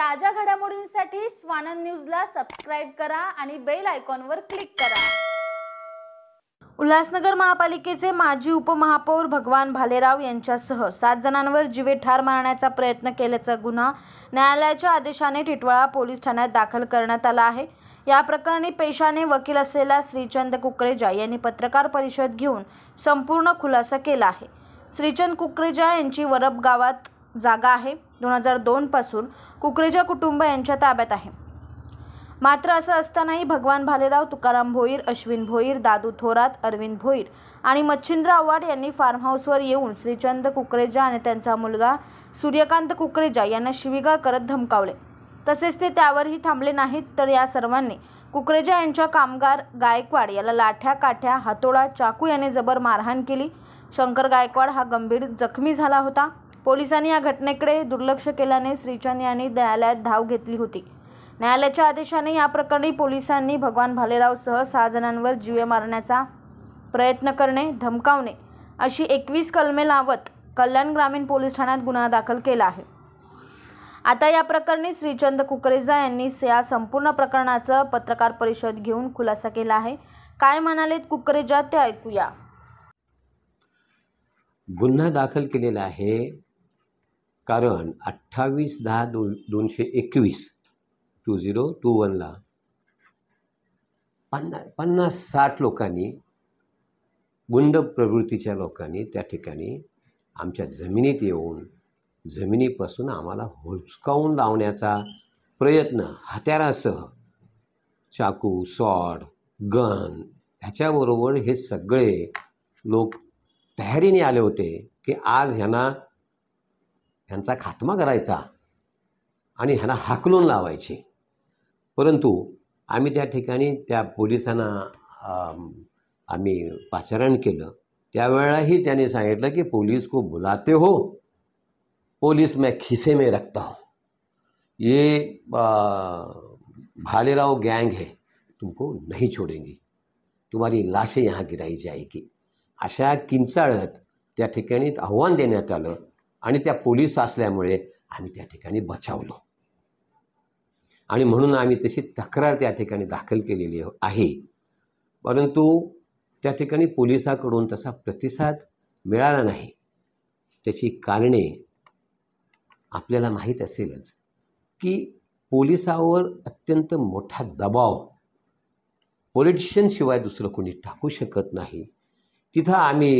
ताज्या घडामोडींसाठी स्वानंद न्यूजला सबस्क्राईब करा आणि बेल आयकॉनवर क्लिक करा उल्हासनगर महापालिकेचे माजी उपमहापौर भगवान भालेराव यांच्यासह सात जणांवर जीवे ठार मारण्याचा प्रयत्न केल्याचा गुन्हा न्यायालयाच्या आदेशाने टिटवाळा पोलीस ठाण्यात दाखल करण्यात आला आहे या प्रकरणी पेशाने वकील असलेला श्रीचंद कुकरेजा यांनी पत्रकार परिषद घेऊन संपूर्ण खुलासा केला आहे श्रीचंद कुकरेजा यांची वरप गावात जागा आहे दोन हजार दोनपासून कुकरेजा कुटुंब यांच्या ताब्यात आहे मात्र असं असतानाही भगवान भालेराव तुकाराम भोईर अश्विन भोईर दादू थोरात अरविंद भोईर आणि मच्छिंद्र आव्हाड यांनी फार्म हाऊसवर येऊन श्रीचंद कुकरेजा आणि त्यांचा मुलगा सूर्यकांत कुकरेजा यांना शिविगाळ करत धमकावले तसेच ते त्यावरही थांबले नाहीत तर या सर्वांनी कुकरेजा यांच्या कामगार गायकवाड याला लाठ्या काठ्या हातोडा चाकू याने जबर मारहाण केली शंकर गायकवाड हा गंभीर जखमी झाला होता पोलिसांनी या घटनेकडे दुर्लक्ष केल्याने श्रीचंद यांनी न्यायालयात धाव घेतली होती न्यायालयाच्या आदेशाने या प्रकरणी पोलिसांनी भगवान भालेरावसह सहा जणांवर जीवे मारण्याचा प्रयत्न करणे धमकावणे अशी एकवीस कलमे लावत कल्याण ग्रामीण पोलीस ठाण्यात गुन्हा दाखल केला आहे आता या प्रकरणी श्रीचंद कुकरेजा यांनी या संपूर्ण प्रकरणाचं पत्रकार परिषद घेऊन खुलासा केला आहे काय म्हणालेत कुकरेजा ते ऐकूया गुन्हा दाखल केलेला आहे कारण अठ्ठावीस दहा दोन दोनशे एकवीस टू झिरो टू वनला पन्ना पन्नास साठ लोकांनी गुंड प्रवृत्तीच्या लोकांनी त्या ठिकाणी आमच्या जमिनीत येऊन जमिनीपासून आम्हाला हुचकावून लावण्याचा प्रयत्न हत्यारासह चाकू सॉड गन ह्याच्याबरोबर हे सगळे लोक तयारीने आले होते की आज ह्यांना ह्यांचा खात्मा करायचा आणि ह्यांना हाकलून लावायची परंतु आम्ही त्या ठिकाणी त्या पोलिसांना आम्ही पाचारण केलं त्यावेळाही त्याने सांगितलं की पोलीस को बुलाते हो पोलीस मैं खिसे में रखता हूँ ये भालेराव गँग है तुमको नहीं छोडेंगी तुम्हारी लाशे यहाँ गिराई जाएगी अशा किंचाळत त्या ठिकाणी आव्हान देण्यात आलं आणि त्या पोलीस असल्यामुळे आम्ही त्या ठिकाणी बचावलो आणि म्हणून आम्ही तशी तक्रार त्या ठिकाणी दाखल केलेली आहे परंतु त्या ठिकाणी पोलिसाकडून तसा प्रतिसाद मिळाला नाही त्याची कारणे आपल्याला माहीत असेलच की पोलिसावर अत्यंत मोठा दबाव पॉलिटिशियनशिवाय दुसरं कोणी टाकू शकत नाही तिथं आम्ही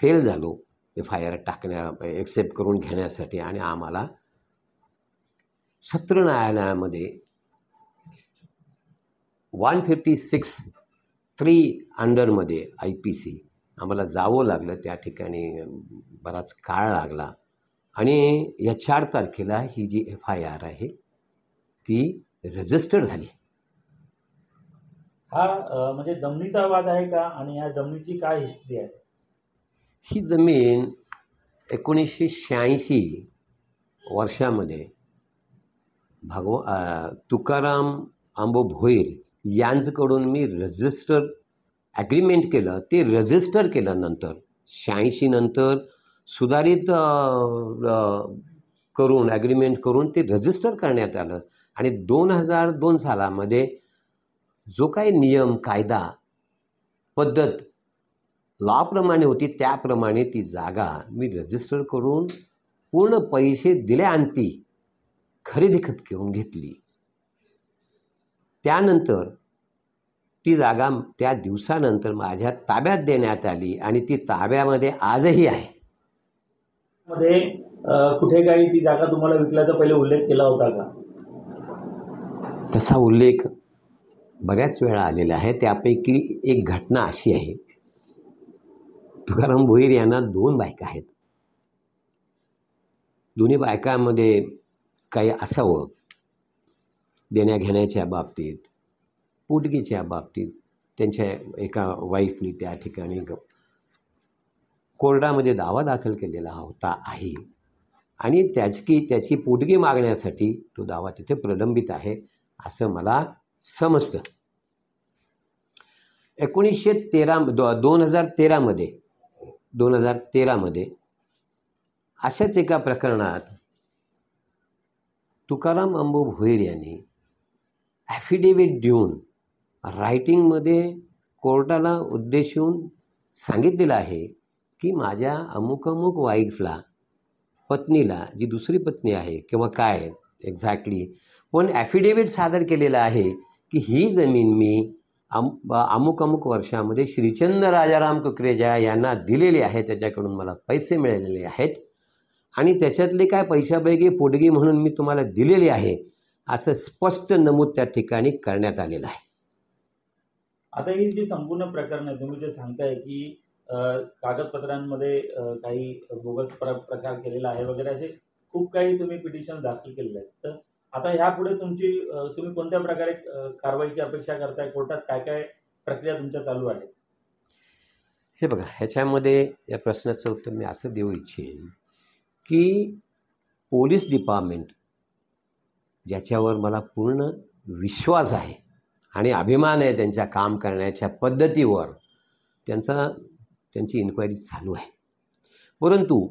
फेल झालो एफ आय आर टाकण्या एक्सेप्ट करून घेण्यासाठी आणि आम्हाला सत्र न्यायालयामध्ये वन फिफ्टी सिक्स थ्री अंडरमध्ये आय पी सी आम्हाला जावं लागलं त्या ठिकाणी बराच काळ लागला आणि या चार तारखेला ही जी एफ आय आर आहे ती रजिस्टर्ड झाली हा म्हणजे जमिनीचा वाद आहे का आणि या जमिनीची काय हिस्ट्री आहे ही जमीन एकोणीसशे शहाऐंशी वर्षामध्ये भागव तुकाराम आंबो भोईर यांचकडून मी रजिस्टर ॲग्रीमेंट केलं ते रजिस्टर केल्यानंतर शहाऐंशी नंतर सुधारित करून ॲग्रीमेंट करून ते रजिस्टर करण्यात आलं आणि दोन हजार दोन सालामध्ये जो काही नियम कायदा पद्धत लॉप्रमाणे होती त्याप्रमाणे ती जागा मी रजिस्टर करून पूर्ण पैसे आणती खरेदी खत करून घेतली त्यानंतर ती जागा त्या दिवसानंतर माझ्या ताब्यात देण्यात आली आणि ती ताब्यामध्ये आजही आहे मध्ये कुठे काही ती जागा तुम्हाला विकल्याचा पहिले उल्लेख केला होता का तसा उल्लेख बऱ्याच वेळा आलेला आहे त्यापैकी एक घटना अशी आहे तुकाराम भोईर यांना दोन बायका आहेत दोन्ही बायकांमध्ये काही असावं देण्याघेण्याच्या बाबतीत पोटगीच्या बाबतीत त्यांच्या एका वाईफने त्या ठिकाणी कोर्टामध्ये दावा दाखल केलेला होता आहे आणि त्याचकी त्याची पोटगी मागण्यासाठी तो दावा तिथे प्रलंबित आहे असं मला समजतं एकोणीसशे तेरा दो दोन हजार तेरामध्ये दोन हजार तेरामध्ये अशाच एका प्रकरणात तुकाराम अंबू भोईर यांनी ॲफिडेविट देऊन रायटिंगमध्ये कोर्टाला उद्देशून सांगितलेलं आहे की माझ्या अमुक अमुक वाईफला पत्नीला जी दुसरी पत्नी आहे किंवा काय एक्झॅक्टली पण ॲफिडेव्हिट सादर केलेलं आहे की ही जमीन मी आम अमुक अमुक वर्षामध्ये श्रीचंद राजाराम कुकरेजा यांना दिलेले आहे त्याच्याकडून मला पैसे मिळालेले आहेत आणि त्याच्यातले काय पैशापैकी पोटगी म्हणून मी तुम्हाला दिलेली आहे असं स्पष्ट नमूद त्या ठिकाणी करण्यात आलेलं आहे आता ही जी संपूर्ण प्रकरण आहे तुम्ही जे सांगताय की कागदपत्रांमध्ये काही बोगस प्रकार केलेला आहे वगैरे असे खूप काही तुम्ही पिटिशन दाखल केलेले आहेत तर आता यापुढे तुमची तुम्ही कोणत्या प्रकारे कारवाईची अपेक्षा करताय कोर्टात काय काय प्रक्रिया तुमच्या चालू आहेत हे बघा ह्याच्यामध्ये या प्रश्नाचं उत्तर मी असं देऊ इच्छेन की पोलीस डिपार्टमेंट ज्याच्यावर मला पूर्ण विश्वास आहे आणि अभिमान आहे त्यांच्या काम करण्याच्या पद्धतीवर त्यांचा त्यांची इन्क्वायरी चालू आहे परंतु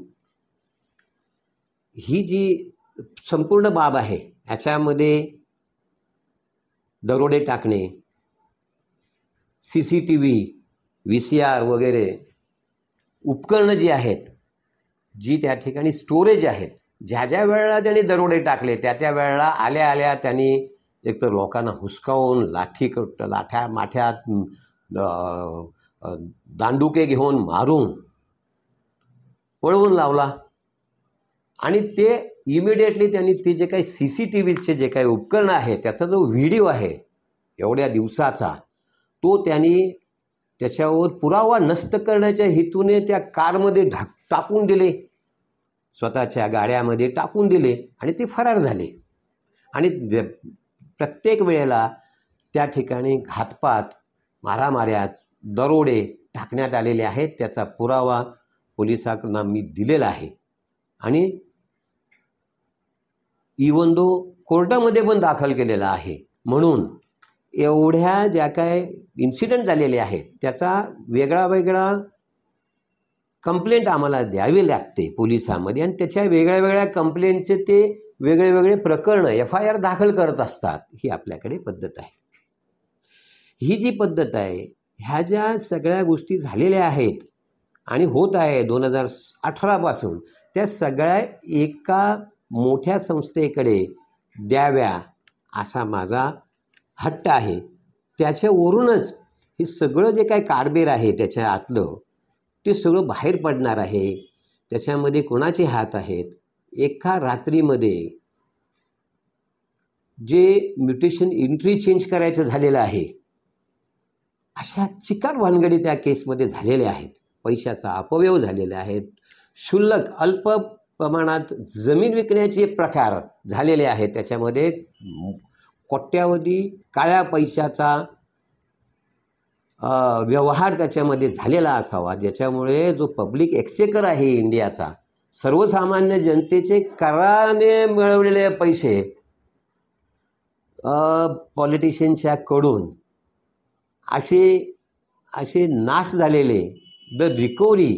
ही जी संपूर्ण बाब आहे ह्याच्यामध्ये दरोडे टाकणे C C T V V C R वगैरे उपकरणं जी आहेत जी त्या ठिकाणी स्टोरेज आहेत ज्या ज्या वेळेला त्यांनी दरोडे टाकले त्या त्या वेळेला आल्या आल्या त्यांनी एकतर लोकांना हुसकावून लाठी लाठ्या माठ्यात दांडुके घेऊन मारून पळवून लावला आणि ते इमिडिएटली त्यांनी ते जे काही सी सी टी व्हीचे जे काही उपकरणं आहे त्याचा जो व्हिडिओ आहे एवढ्या दिवसाचा तो त्यांनी त्याच्यावर पुरावा नष्ट करण्याच्या हेतूने त्या कारमध्ये ढाक टाकून दिले स्वतःच्या गाड्यामध्ये टाकून दिले आणि ते फरार झाले आणि प्रत्येक वेळेला त्या ठिकाणी घातपात मारामाऱ्यात दरोडे टाकण्यात आलेले आहेत त्याचा पुरावा पोलिसांना मी दिलेला आहे आणि इवन दो कोर्टामध्ये पण दाखल केलेला आहे म्हणून एवढ्या ज्या काय इन्सिडेंट झालेले आहेत त्याचा वेगळा वेगळा कंप्लेंट आम्हाला द्यावी लागते पोलिसामध्ये आणि त्याच्या वेगळ्या वेगळ्या कंप्लेंटचे ते वेगळे वेगळे प्रकरण एफ आय आर दाखल करत असतात ही आपल्याकडे पद्धत आहे ही जी पद्धत आहे ह्या ज्या सगळ्या गोष्टी झालेल्या आहेत आणि होत आहे दोन हजार अठरापासून त्या सगळ्या एका मोठ्या संस्थेकडे द्याव्या असा माझा हट्ट आहे त्याच्यावरूनच हे सगळं जे काही कारबेर आहे त्याच्या आतलं ते सगळं बाहेर पडणार आहे त्याच्यामध्ये कोणाचे हात आहेत एका रात्रीमध्ये जे म्युटेशन एंट्री चेंज करायचं झालेलं आहे अशा चिकार भानगडी त्या केसमध्ये झालेल्या आहेत पैशाचा अपव्यव झालेले आहेत शुल्लक अल्प प्रमाणात जमीन विकण्याचे प्रकार झालेले आहेत त्याच्यामध्ये कोट्यावधी काळ्या पैशाचा व्यवहार त्याच्यामध्ये झालेला असावा ज्याच्यामुळे जो पब्लिक एक्सेकर आहे इंडियाचा सर्वसामान्य जनतेचे कराने मिळवलेले पैसे पॉलिटिशियनच्याकडून कडून असे असे नाश झालेले द रिकव्हरी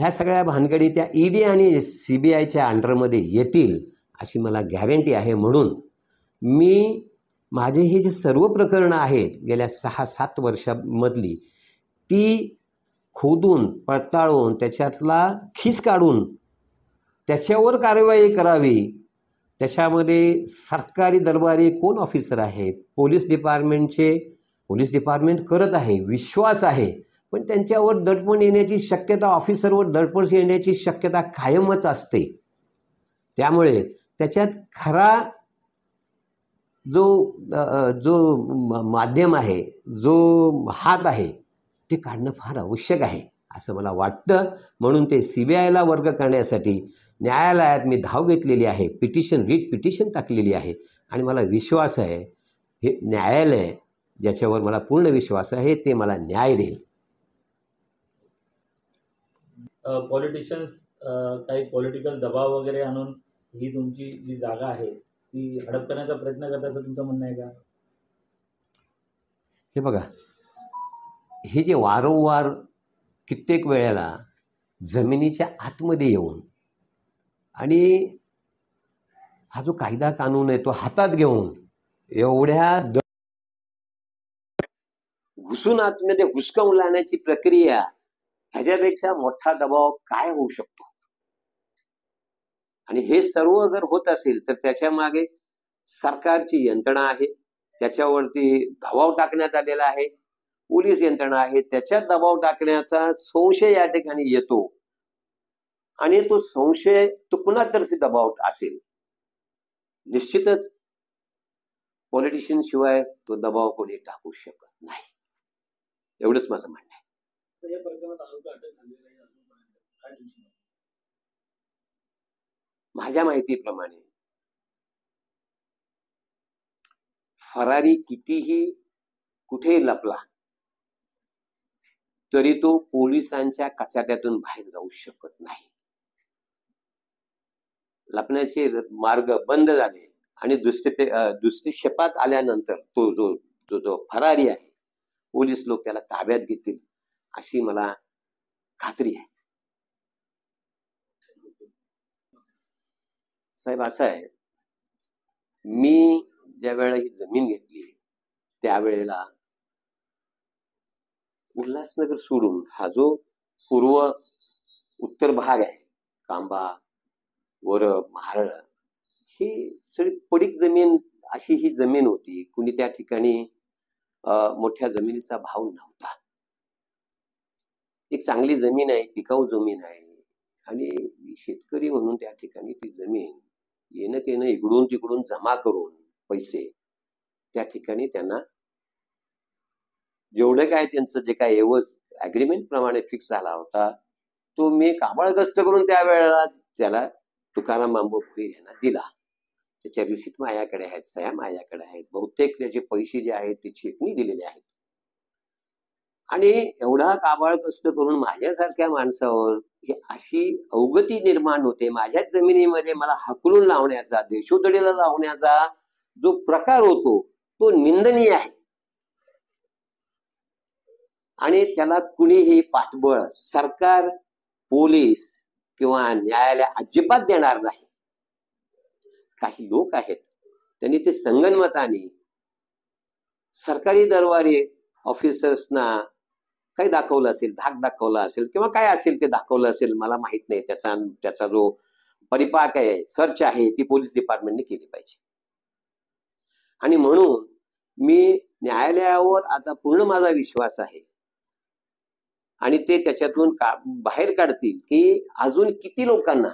ह्या सगळ्या भानगडी त्या ई e डी आणि सी बी आयच्या अंडरमध्ये येतील अशी मला गॅरंटी आहे म्हणून मी माझे हे जे सर्व प्रकरणं आहेत गेल्या सहा सात वर्षामधली ती खोदून पडताळून त्याच्यातला खिस काढून त्याच्यावर कारवाई करावी त्याच्यामध्ये सरकारी दरबारी कोण ऑफिसर आहेत पोलीस डिपार्टमेंटचे पोलीस डिपार्टमेंट करत आहे विश्वास आहे पण त्यांच्यावर दडपण येण्याची शक्यता ऑफिसरवर दडपण येण्याची शक्यता कायमच असते त्यामुळे त्याच्यात खरा जो जो माध्यम आहे जो हात आहे ते काढणं फार आवश्यक आहे असं मला वाटतं म्हणून ते सी बी आयला वर्ग करण्यासाठी न्यायालयात मी धाव घेतलेली आहे पिटिशन रीट पिटिशन टाकलेली आहे आणि मला विश्वास आहे हे न्यायालय ज्याच्यावर मला पूर्ण विश्वास आहे ते मला न्याय देईल पॉलिटिशियन्स काही पॉलिटिकल दबाव वगैरे आणून ही तुमची जी जागा आहे ती हडप करण्याचा प्रयत्न करत असं तुमचं म्हणणं आहे का हे बघा हे जे वारंवार कित्येक वेळेला जमिनीच्या आतमध्ये येऊन आणि हा जो कायदा कानून आहे तो हातात घेऊन एवढ्या घुसून आतमध्ये हुसकावून लावण्याची प्रक्रिया ह्याच्यापेक्षा मोठा दबाव काय होऊ शकतो आणि हे सर्व जर होत असेल तर त्याच्या मागे सरकारची यंत्रणा आहे त्याच्यावरती दबाव टाकण्यात आलेला आहे पोलीस यंत्रणा आहे त्याच्यात दबाव टाकण्याचा संशय या ठिकाणी येतो आणि तो संशय तो तर दबाव असेल निश्चितच पॉलिटिशियन शिवाय तो दबाव कोणी टाकू शकत नाही एवढंच माझं म्हणणं आहे या माझ्या माहितीप्रमाणे फरारी कितीही कुठे लपला तरी तो पोलिसांच्या कचाट्यातून बाहेर जाऊ शकत नाही लपण्याचे मार्ग बंद झाले आणि दुसरी दृष्टिक्षेपात आल्यानंतर तो जो जो जो फरारी आहे पोलीस लोक त्याला ताब्यात घेतील अशी मला खात्री आहे साहेब असं आहे मी ज्या वेळेला ही जमीन घेतली त्यावेळेला उल्हासनगर सोडून हा जो पूर्व उत्तर भाग आहे कांबा वर महारळ ही सगळी पडीक जमीन अशी ही जमीन होती कुणी त्या ठिकाणी मोठ्या जमिनीचा भाव नव्हता एक चांगली जमीन आहे पिकाऊ जमीन आहे आणि शेतकरी म्हणून त्या ठिकाणी ती जमीन येणं केनं इकडून तिकडून जमा करून पैसे त्या ठिकाणी त्यांना जेवढं काय त्यांचं जे काय एवज अग्रीमेंट प्रमाणे फिक्स झाला होता तो मी काबळगस्त करून त्यावेळेला त्याला तुकाराम आंबोपी यांना दिला त्याच्या रिसिट माझ्याकडे आहेत सया माझ्याकडे आहेत बहुतेक त्याचे पैसे जे आहेत ते चेकनी दिलेले आहेत आणि एवढा काबाळ कष्ट करून माझ्यासारख्या माणसावर अशी अवगती निर्माण होते माझ्याच जमिनीमध्ये मला हकलून लावण्याचा देशोतडीला लावण्याचा जो प्रकार होतो तो निंदनीय आहे आणि त्याला कुणीही पाठबळ सरकार पोलीस किंवा न्यायालय अजिबात देणार नाही काही लोक आहेत त्यांनी ते संगणमताने सरकारी दरबारी ऑफिसर्सना काही दाखवलं असेल धाक दाखवला असेल किंवा काय असेल ते दाखवलं असेल मला माहित नाही त्याचा त्याचा जो परिपाक आहे सर्च आहे ती पोलीस डिपार्टमेंटने केली पाहिजे आणि म्हणून मी न्यायालयावर आता पूर्ण माझा विश्वास आहे आणि ते त्याच्यातून का बाहेर काढतील की अजून किती लोकांना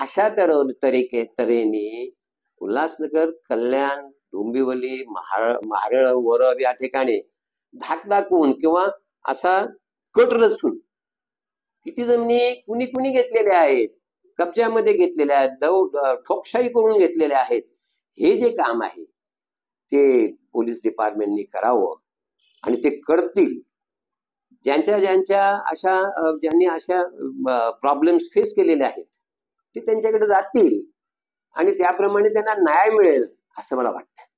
अशा तर तरेके तऱ्हेने उल्हासनगर कल्याण डोंबिवली महाळ महारळ वरब या ठिकाणी धाक दाखवून किंवा असा कट रचून किती जमिनी कुणी कुणी घेतलेल्या आहेत कब्ज्यामध्ये घेतलेल्या आहेत दौ ठोकशाही करून घेतलेल्या आहेत हे जे काम आहे ते पोलीस डिपार्टमेंटनी करावं आणि ते करतील ज्यांच्या ज्यांच्या अशा ज्यांनी अशा प्रॉब्लेम्स फेस केलेले आहेत ते त्यांच्याकडे जातील आणि त्याप्रमाणे त्यांना न्याय मिळेल असं मला वाटतं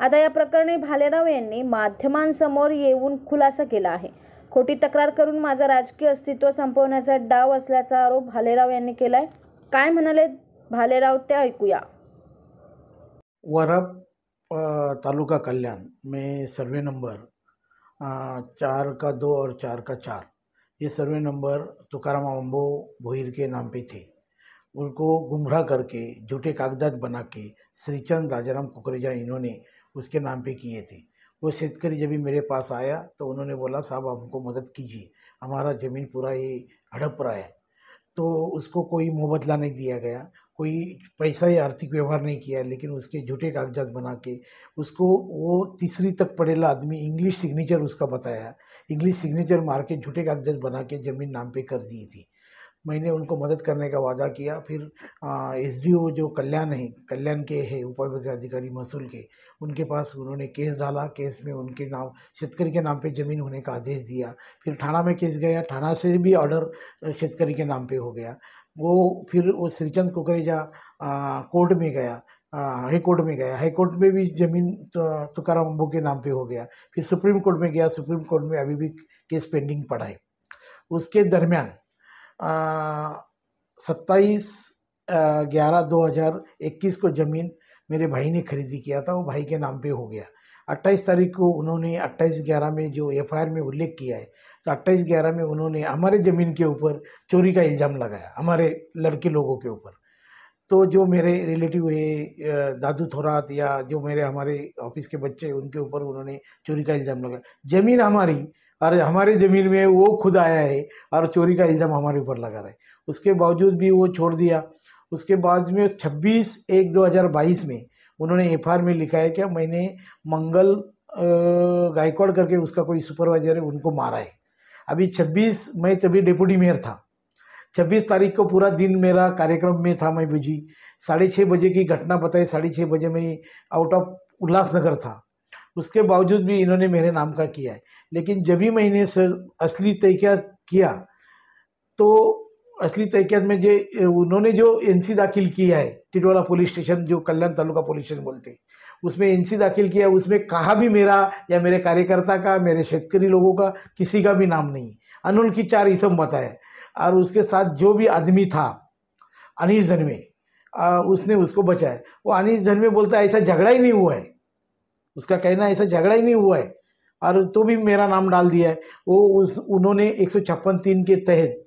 आता या प्रकरणी भालेराव यांनी माध्यमांसमोर येऊन खुलासा केला आहे खोटी तक्रार करून माझं राजकीय अस्तित्व संपवण्याचा डाव असल्याचा आरोप भालेराव यांनी केलाय काय म्हणाले भालेराव ते ऐकूया वरप तालुका कल्याण मे सर्वे नंबर चार का दो और चार का चार ये सर्वे नंबर तुकाराम अंबो भोईर के नाम पे थे उनको गुमराह करके झूठे कागजात बना के श्रीचंद राजाराम कुकरेजा इन्होंने उसके नाम पे किए थे वो शेतकारी जब भी मेरे पास आया तो उन्होंने बोला साहब आप हमको मदद कीजिए हमारा ज़मीन पूरा ही हड़प रहा है तो उसको कोई मुबदला नहीं दिया गया कोई पैसा या आर्थिक व्यवहार नहीं किया लेकिन उसके झूठे कागजात बना के उसको वो तीसरी तक पढ़ेला आदमी इंग्लिश सिग्नेचर उसका बताया इंग्लिश सिग्नेचर मार के झूठे कागजात बना के ज़मीन नाम पे कर दी थी मैंने उनको मदद करने का वादा किया फिर एस डी ओ जो कल्याण है कल्याण के है उप अधिकारी महसूल के उनके पास उन्होंने केस डाला केस में उनके नाम शतकरी के नाम पे ज़मीन होने का आदेश दिया फिर थाना में केस गया थाना से भी ऑर्डर शतकरी के नाम पे हो गया वो फिर वो श्रीचंद कुकरेजा कोर्ट में गया हाई कोर्ट में गया हाई कोर्ट में भी जमीन तो, तुकार अम्बू के नाम पे हो गया फिर सुप्रीम कोर्ट में गया सुप्रीम कोर्ट में अभी भी केस पेंडिंग पड़ा है उसके दरमियान सत्ताईस ग्यारह दो हज़ार इक्कीस को ज़मीन मेरे भाई ने खरीदी किया था वो भाई के नाम पे हो गया अट्ठाईस तारीख को उन्होंने अट्ठाईस ग्यारह में जो एफ में उल्लेख किया है तो अट्ठाईस ग्यारह में उन्होंने हमारे ज़मीन के ऊपर चोरी का इल्ज़ाम लगाया हमारे लड़के लोगों के ऊपर तो जो मेरे रिलेटिव है दादू थोरात या जो मेरे हमारे ऑफिस के बच्चे उनके ऊपर उन्होंने चोरी का इल्ज़ाम लगाया ज़मीन हमारी और हमारे ज़मीन में वो खुद आया है और चोरी का इल्ज़ाम हमारे ऊपर लगा रहा है उसके बावजूद भी वो छोड़ दिया उसके बाद में 26 एक 2022 में उन्होंने एफ में लिखा है कि मैंने मंगल गायकवाड़ करके उसका कोई सुपरवाइजर है उनको मारा है अभी छब्बीस मैं तभी डिप्यूटी मेयर था छब्बीस तारीख को पूरा दिन मेरा कार्यक्रम में था मैं बिजी साढ़े छः बजे की घटना बताई साढ़े छः बजे मैं आउट ऑफ उल्लासनगर था उसके बावजूद भी इन्होंने मेरे नाम का किया है लेकिन जब ही मैंने सर असली तैकिया किया तो असली तहकियात में जे उन्होंने जो एनसी दाखिल किया है टिटवाला पुलिस स्टेशन जो कल्याण तालुका पुलिस स्टेशन बोलते उसमें एनसी दाखिल किया उसमें कहाँ भी मेरा या मेरे कार्यकर्ता का मेरे शेतकरी लोगों का किसी का भी नाम नहीं अनुल की चार इसम बताया और उसके साथ जो भी आदमी था अनिश जन्मे उसने उसको बचाया वो अनीस जन्मे बोलता है ऐसा झगड़ा ही नहीं हुआ है उसका कहना ऐसा झगड़ा ही नहीं हुआ है और तो भी मेरा नाम डाल दिया है वो उस उन्होंने एक सौ छप्पन तीन के तहत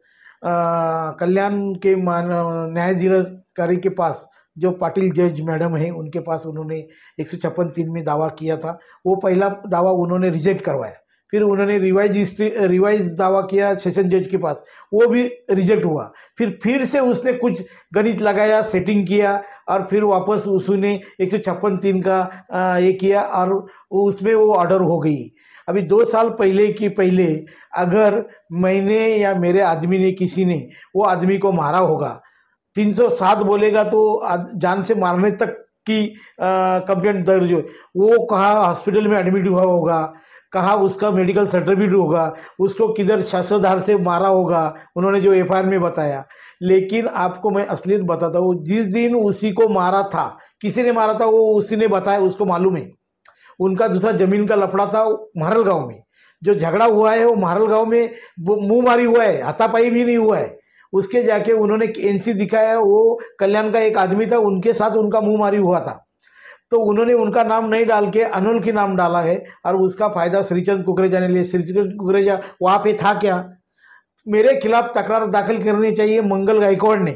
कल्याण के मान न्यायाधिकारी के पास जो पाटिल जज मैडम हैं उनके पास उन्होंने एक सौ छप्पन तीन में दावा किया था वो पहला दावा उन्होंने रिजेक्ट करवाया फिर उन्होंने रिवाइज हिस्ट्री रिवाइज दावा किया सेशन जज के पास वो भी रिजेक्ट हुआ फिर फिर से उसने कुछ गणित लगाया सेटिंग किया और फिर वापस उसने एक सौ छप्पन तीन का ये किया और उसमें वो ऑर्डर हो गई अभी दो साल पहले की पहले अगर मैंने या मेरे आदमी ने किसी ने वो आदमी को मारा होगा 307 बोलेगा तो जान से मारने तक की कंप्लेंट दर्ज हो वो कहाँ हॉस्पिटल में एडमिट हुआ होगा कहाँ उसका मेडिकल सर्टिफिकेट होगा उसको किधर शस्त्रधार से मारा होगा उन्होंने जो एफ में बताया लेकिन आपको मैं असलियत बताता हूँ जिस दिन उसी को मारा था किसी ने मारा था वो उसी ने बताया उसको मालूम है उनका दूसरा जमीन का लफड़ा था महरल गाँव में जो झगड़ा हुआ है वो महरल गाँव में मुँह मारी हुआ है हथापाई भी नहीं हुआ है उसके जाके उन्होंने एनसी दिखाया वो कल्याण का एक आदमी था उनके साथ उनका मुंह मारी हुआ था तो उन्होंने उनका नाम नहीं डाल के अनुल की नाम डाला है और उसका फायदा श्रीचंद कुकरेजा ने लिया श्रीचंद कुकरेजा वहाँ पे था क्या मेरे खिलाफ तकरार दाखिल करनी चाहिए मंगल गायकवाड़ ने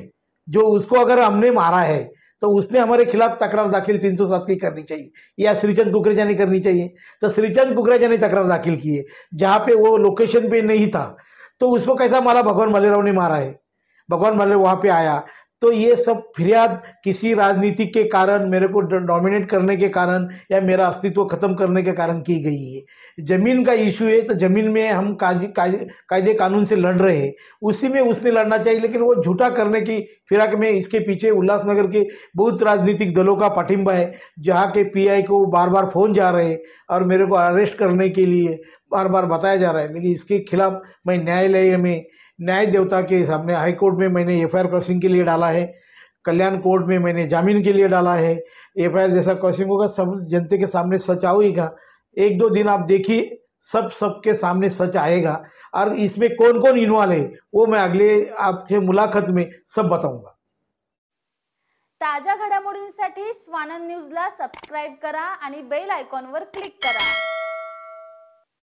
जो उसको अगर हमने मारा है तो उसने हमारे खिलाफ तकरार दाखिल 307 की करनी चाहिए या श्रीचंद कुकरेजा ने करनी चाहिए तो श्रीचंद कुकरेजा ने तकरार दाखिल की है जहाँ पे वो लोकेशन पे नहीं था तो उसको कैसा मारा भगवान मलेराव ने मारा है भगवान मल्ल वहाँ पे आया तो ये सब फिरियाद किसी राजनीति के कारण मेरे को डोमिनेट करने के कारण या मेरा अस्तित्व खत्म करने के कारण की गई है ज़मीन का इशू है तो ज़मीन में हम कायदे कानून से लड़ रहे हैं उसी में उसने लड़ना चाहिए लेकिन वो झूठा करने की फिराक में इसके पीछे उल्लासनगर के बहुत राजनीतिक दलों का पाठिंबा है जहाँ के पी को बार बार फ़ोन जा रहे हैं और मेरे को अरेस्ट करने के लिए बार बार बताया जा रहा है लेकिन इसके खिलाफ मैं न्यायालय में न्याय देवता के सामने हाई कोर्ट में मैंने एफ आई क्रॉसिंग के लिए डाला है कल्याण कोर्ट में मैंने जामीन के लिए डाला है एफ आई जैसा क्रॉसिंग होगा सब जनता के सामने सच आएगा एक दो दिन आप देखिए सब सबके सामने सच आएगा और इसमें कौन कौन इन्वॉल्व है वो मैं अगले आपके मुलाकात में सब बताऊंगा ताजा घडामोडींसाठी स्वानंद ला सब्सक्राइब करा बेल आईकॉन वर क्लिक करा